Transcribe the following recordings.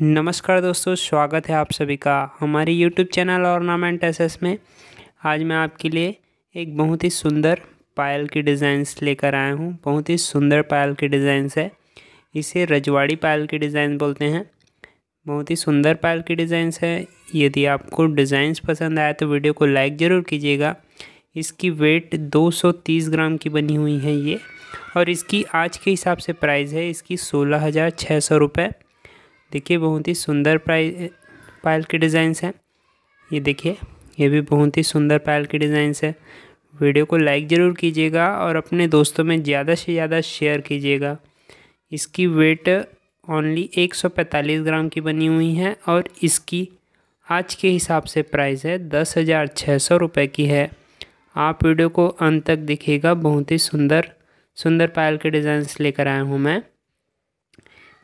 नमस्कार दोस्तों स्वागत है आप सभी का हमारे यूट्यूब चैनल ऑर्नामेंट एस में आज मैं आपके लिए एक बहुत ही सुंदर पायल की डिज़ाइंस लेकर आया हूँ बहुत ही सुंदर पायल की डिज़ाइंस है इसे रजवाड़ी पायल की डिज़ाइन बोलते हैं बहुत ही सुंदर पायल की डिज़ाइंस है यदि आपको डिज़ाइंस पसंद आया तो वीडियो को लाइक ज़रूर कीजिएगा इसकी वेट दो ग्राम की बनी हुई है ये और इसकी आज के हिसाब से प्राइस है इसकी सोलह हज़ार छः सौ रुपये देखिए बहुत ही सुंदर पाई पायल के डिज़ाइंस हैं ये देखिए ये भी बहुत ही सुंदर पायल के डिज़ाइंस है वीडियो को लाइक ज़रूर कीजिएगा और अपने दोस्तों में ज़्यादा से ज़्यादा शेयर कीजिएगा इसकी वेट ओनली 145 ग्राम की बनी हुई है और इसकी आज के हिसाब से प्राइस है दस हज़ार छः सौ रुपये की है आप वीडियो को अंत तक देखिएगा बहुत ही सुंदर सुंदर पायल के डिज़ाइंस लेकर आया हूँ मैं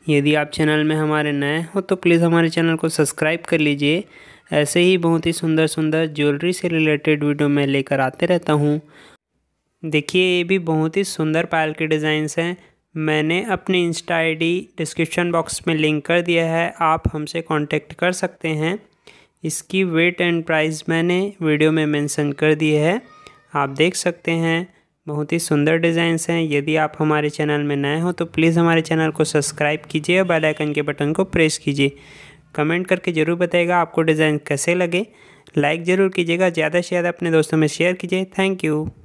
यदि आप चैनल में हमारे नए हो तो प्लीज़ हमारे चैनल को सब्सक्राइब कर लीजिए ऐसे ही बहुत ही सुंदर सुंदर ज्वेलरी से रिलेटेड वीडियो मैं लेकर आते रहता हूँ देखिए ये भी बहुत ही सुंदर पायल के डिज़ाइंस हैं मैंने अपनी इंस्टा आईडी डिस्क्रिप्शन बॉक्स में लिंक कर दिया है आप हमसे कांटेक्ट कर सकते हैं इसकी वेट एंड प्राइस मैंने वीडियो में मेंशन कर दी है आप देख सकते हैं बहुत ही सुंदर डिज़ाइंस हैं यदि आप हमारे चैनल में नए हो तो प्लीज़ हमारे चैनल को सब्सक्राइब कीजिए और बेल आइकन के बटन को प्रेस कीजिए कमेंट करके ज़रूर बताइएगा आपको डिज़ाइन कैसे लगे लाइक ज़रूर कीजिएगा ज़्यादा से ज़्यादा अपने दोस्तों में शेयर कीजिए थैंक यू